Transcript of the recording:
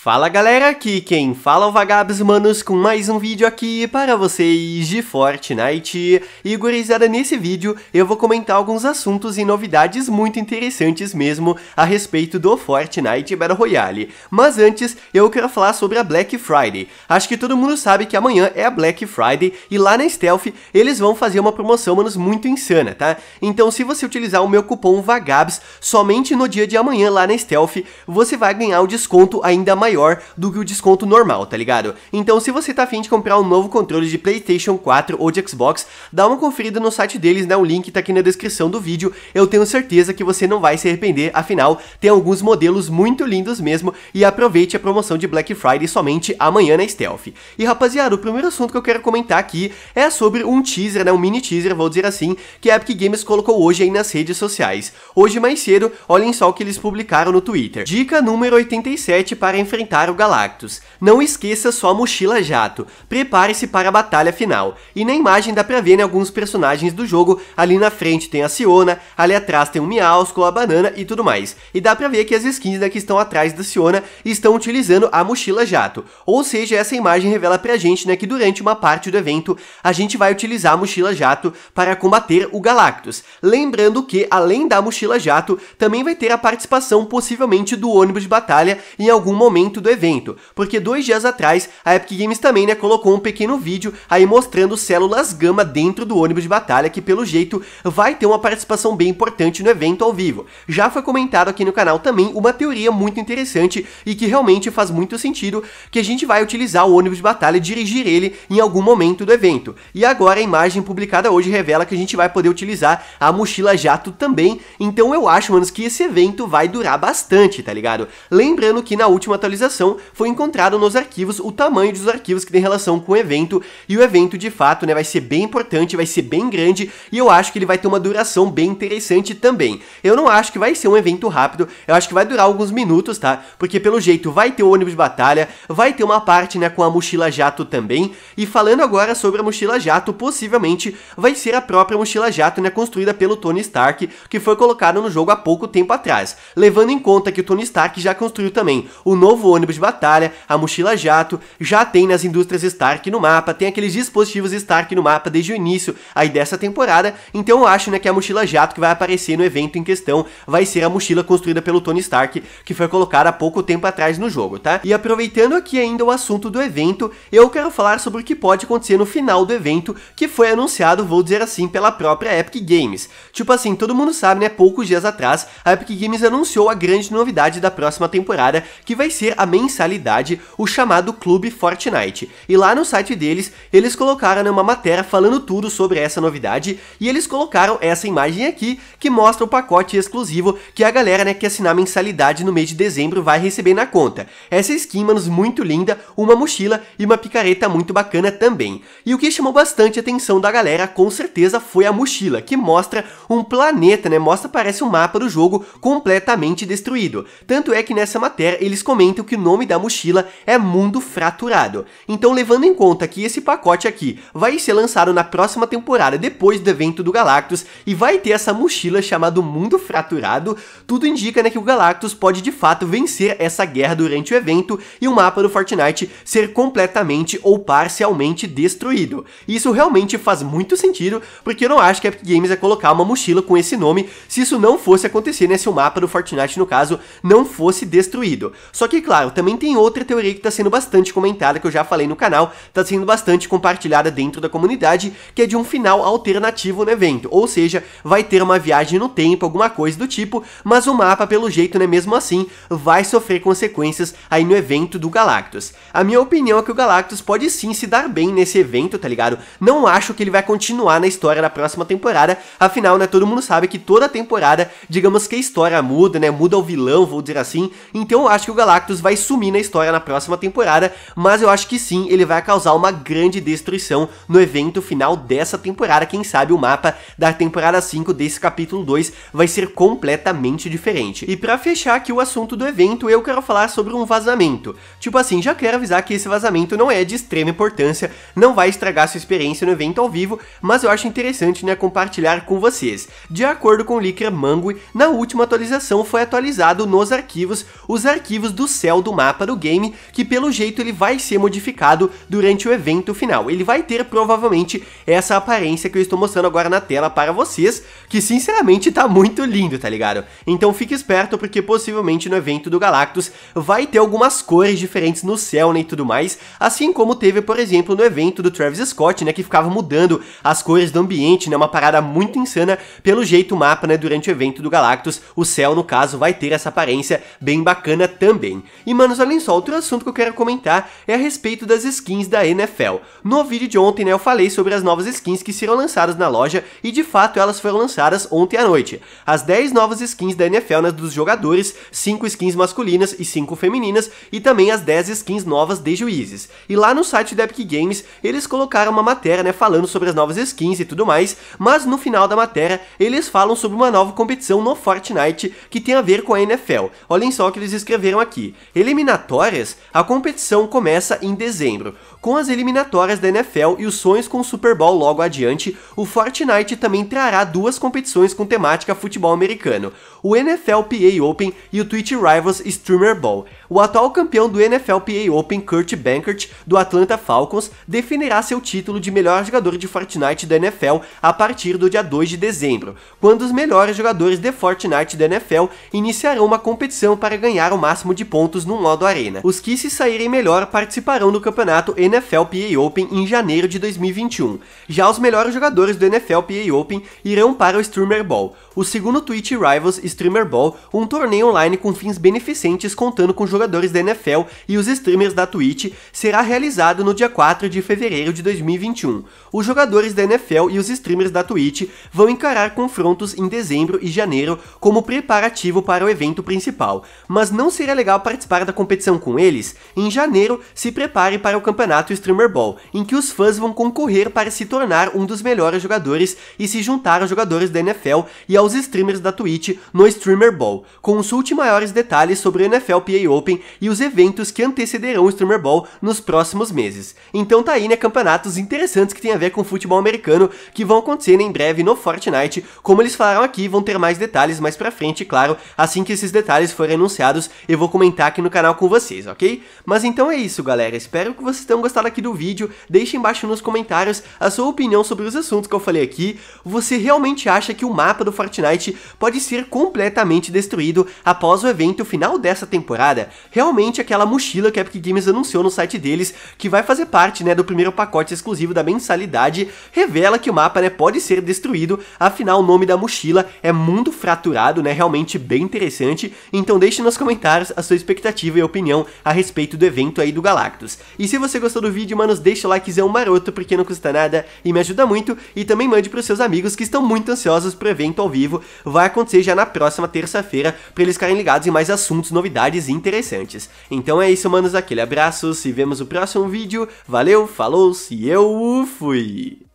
Fala galera, aqui quem fala é o Vagabos Manos com mais um vídeo aqui para vocês de Fortnite. E gurizada, nesse vídeo eu vou comentar alguns assuntos e novidades muito interessantes mesmo a respeito do Fortnite Battle Royale. Mas antes, eu quero falar sobre a Black Friday. Acho que todo mundo sabe que amanhã é a Black Friday e lá na Stealth eles vão fazer uma promoção, manos, muito insana, tá? Então se você utilizar o meu cupom Vagabos somente no dia de amanhã lá na Stealth, você vai ganhar o desconto ainda mais maior do que o desconto normal, tá ligado? Então se você tá afim de comprar um novo controle de Playstation 4 ou de Xbox, dá uma conferida no site deles, né? O link tá aqui na descrição do vídeo, eu tenho certeza que você não vai se arrepender, afinal, tem alguns modelos muito lindos mesmo, e aproveite a promoção de Black Friday somente amanhã na Stealth. E rapaziada, o primeiro assunto que eu quero comentar aqui é sobre um teaser, né? Um mini teaser, vou dizer assim, que a Epic Games colocou hoje aí nas redes sociais. Hoje mais cedo, olhem só o que eles publicaram no Twitter. Dica número 87 para enfrentar enfrentar o Galactus. Não esqueça sua mochila jato, prepare-se para a batalha final. E na imagem dá pra ver em né, alguns personagens do jogo, ali na frente tem a Siona, ali atrás tem o Miausco, a Banana e tudo mais. E dá pra ver que as skins né, que estão atrás da Siona estão utilizando a mochila jato. Ou seja, essa imagem revela pra gente né, que durante uma parte do evento a gente vai utilizar a mochila jato para combater o Galactus. Lembrando que, além da mochila jato, também vai ter a participação possivelmente do ônibus de batalha em algum momento do evento, porque dois dias atrás a Epic Games também né, colocou um pequeno vídeo aí mostrando células gama dentro do ônibus de batalha, que pelo jeito vai ter uma participação bem importante no evento ao vivo. Já foi comentado aqui no canal também uma teoria muito interessante e que realmente faz muito sentido, que a gente vai utilizar o ônibus de batalha e dirigir ele em algum momento do evento. E agora a imagem publicada hoje revela que a gente vai poder utilizar a mochila jato também, então eu acho, manos, que esse evento vai durar bastante, tá ligado? Lembrando que na última atualização foi encontrado nos arquivos o tamanho dos arquivos que tem relação com o evento, e o evento de fato né, vai ser bem importante, vai ser bem grande, e eu acho que ele vai ter uma duração bem interessante também. Eu não acho que vai ser um evento rápido, eu acho que vai durar alguns minutos, tá? Porque pelo jeito vai ter o ônibus de batalha, vai ter uma parte né, com a mochila jato também, e falando agora sobre a mochila jato, possivelmente vai ser a própria mochila jato né, construída pelo Tony Stark, que foi colocado no jogo há pouco tempo atrás, levando em conta que o Tony Stark já construiu também o novo ônibus de batalha, a mochila jato, já tem nas indústrias Stark no mapa, tem aqueles dispositivos Stark no mapa desde o início aí dessa temporada, então eu acho né, que a mochila jato que vai aparecer no evento em questão vai ser a mochila construída pelo Tony Stark, que foi colocada há pouco tempo atrás no jogo, tá? E aproveitando aqui ainda o assunto do evento, eu quero falar sobre o que pode acontecer no final do evento, que foi anunciado, vou dizer assim, pela própria Epic Games. Tipo assim, todo mundo sabe, né, poucos dias atrás, a Epic Games anunciou a grande novidade da próxima temporada, que vai ser a mensalidade, o chamado Clube Fortnite. E lá no site deles, eles colocaram né, uma matéria falando tudo sobre essa novidade e eles colocaram essa imagem aqui que mostra o pacote exclusivo que a galera né, que assinar mensalidade no mês de dezembro vai receber na conta. Essa skin, manos, muito linda, uma mochila e uma picareta muito bacana também. E o que chamou bastante atenção da galera, com certeza, foi a mochila, que mostra um planeta, né? Mostra, parece um mapa do jogo completamente destruído. Tanto é que nessa matéria eles comentam que o nome da mochila é Mundo Fraturado. Então, levando em conta que esse pacote aqui vai ser lançado na próxima temporada depois do evento do Galactus e vai ter essa mochila chamada Mundo Fraturado, tudo indica né, que o Galactus pode de fato vencer essa guerra durante o evento e o mapa do Fortnite ser completamente ou parcialmente destruído. Isso realmente faz muito sentido, porque eu não acho que a Epic Games ia colocar uma mochila com esse nome se isso não fosse acontecer, né, se o mapa do Fortnite, no caso, não fosse destruído. Só que, claro, também tem outra teoria que está sendo bastante comentada, que eu já falei no canal, está sendo bastante compartilhada dentro da comunidade, que é de um final alternativo no evento, ou seja, vai ter uma viagem no tempo, alguma coisa do tipo, mas o mapa, pelo jeito, né, mesmo assim, vai sofrer consequências aí no evento do Galactus. A minha opinião é que o Galactus pode sim se dar bem nesse evento, tá ligado? Não acho que ele vai continuar na história da próxima temporada, afinal, né, todo mundo sabe que toda temporada, digamos que a história muda, né, muda o vilão, vou dizer assim, então eu acho que o Galactus vai sumir na história na próxima temporada, mas eu acho que sim, ele vai causar uma grande destruição no evento final dessa temporada. Quem sabe o mapa da temporada 5 desse capítulo 2 vai ser completamente diferente. E para fechar aqui o assunto do evento, eu quero falar sobre um vazamento. Tipo assim, já quero avisar que esse vazamento não é de extrema importância, não vai estragar sua experiência no evento ao vivo, mas eu acho interessante né, compartilhar com vocês. De acordo com o Licker Mangui, na última atualização foi atualizado nos arquivos os arquivos do céu do mapa do game, que pelo jeito ele vai ser modificado durante o evento final. Ele vai ter provavelmente essa aparência que eu estou mostrando agora na tela para vocês, que sinceramente tá muito lindo, tá ligado? Então fique esperto porque possivelmente no evento do Galactus vai ter algumas cores diferentes no céu né, e tudo mais, assim como teve, por exemplo, no evento do Travis Scott, né, que ficava mudando as cores do ambiente, né, uma parada muito insana, pelo jeito o mapa, né, durante o evento do Galactus, o céu, no caso, vai ter essa aparência bem bacana também. E manos, além só, outro assunto que eu quero comentar é a respeito das skins da NFL. No vídeo de ontem, né, eu falei sobre as novas skins que serão lançadas na loja e de fato elas foram lançadas ontem à noite. As 10 novas skins da NFL né, dos jogadores, 5 skins masculinas e 5 femininas e também as 10 skins novas de juízes. E lá no site da Epic Games, eles colocaram uma matéria, né, falando sobre as novas skins e tudo mais, mas no final da matéria, eles falam sobre uma nova competição no Fortnite que tem a ver com a NFL. Olhem só o que eles escreveram aqui. Eliminatórias? A competição começa em dezembro. Com as eliminatórias da NFL e os sonhos com o Super Bowl logo adiante, o Fortnite também trará duas competições com temática futebol americano, o NFL PA Open e o Twitch Rivals Streamer Bowl. O atual campeão do NFL PA Open, Kurt Bankert, do Atlanta Falcons, definirá seu título de melhor jogador de Fortnite da NFL a partir do dia 2 de dezembro, quando os melhores jogadores de Fortnite da NFL iniciarão uma competição para ganhar o máximo de pontos no modo Arena. Os que se saírem melhor participarão do campeonato NFL PA Open em janeiro de 2021. Já os melhores jogadores do NFL PA Open irão para o Streamer Ball, o segundo Twitch Rivals Streamer Ball, um torneio online com fins beneficentes contando com jogadores da NFL e os streamers da Twitch, será realizado no dia 4 de fevereiro de 2021. Os jogadores da NFL e os streamers da Twitch vão encarar confrontos em dezembro e janeiro como preparativo para o evento principal, mas não seria legal participar participar da competição com eles, em janeiro se prepare para o campeonato Streamer Ball, em que os fãs vão concorrer para se tornar um dos melhores jogadores e se juntar aos jogadores da NFL e aos streamers da Twitch no Streamer Ball. Consulte maiores detalhes sobre o NFL PA Open e os eventos que antecederão o Streamer Ball nos próximos meses. Então tá aí, né, campeonatos interessantes que tem a ver com futebol americano que vão acontecer em breve no Fortnite, como eles falaram aqui, vão ter mais detalhes mais pra frente, claro, assim que esses detalhes forem anunciados, eu vou comentar aqui aqui no canal com vocês, ok? Mas então é isso, galera. Espero que vocês tenham gostado aqui do vídeo. Deixe embaixo nos comentários a sua opinião sobre os assuntos que eu falei aqui. Você realmente acha que o mapa do Fortnite pode ser completamente destruído após o evento final dessa temporada? Realmente aquela mochila que a Epic Games anunciou no site deles, que vai fazer parte né, do primeiro pacote exclusivo da mensalidade, revela que o mapa né, pode ser destruído, afinal o nome da mochila é muito fraturado, né, realmente bem interessante, então deixe nos comentários a sua expectativa expectativa e opinião a respeito do evento aí do Galactus. E se você gostou do vídeo, manos, deixa o likezão maroto, porque não custa nada e me ajuda muito, e também mande pros seus amigos que estão muito ansiosos pro evento ao vivo, vai acontecer já na próxima terça-feira, pra eles ficarem ligados em mais assuntos, novidades e interessantes. Então é isso, manos, aquele abraço, se vemos no próximo vídeo, valeu, falou, se eu fui!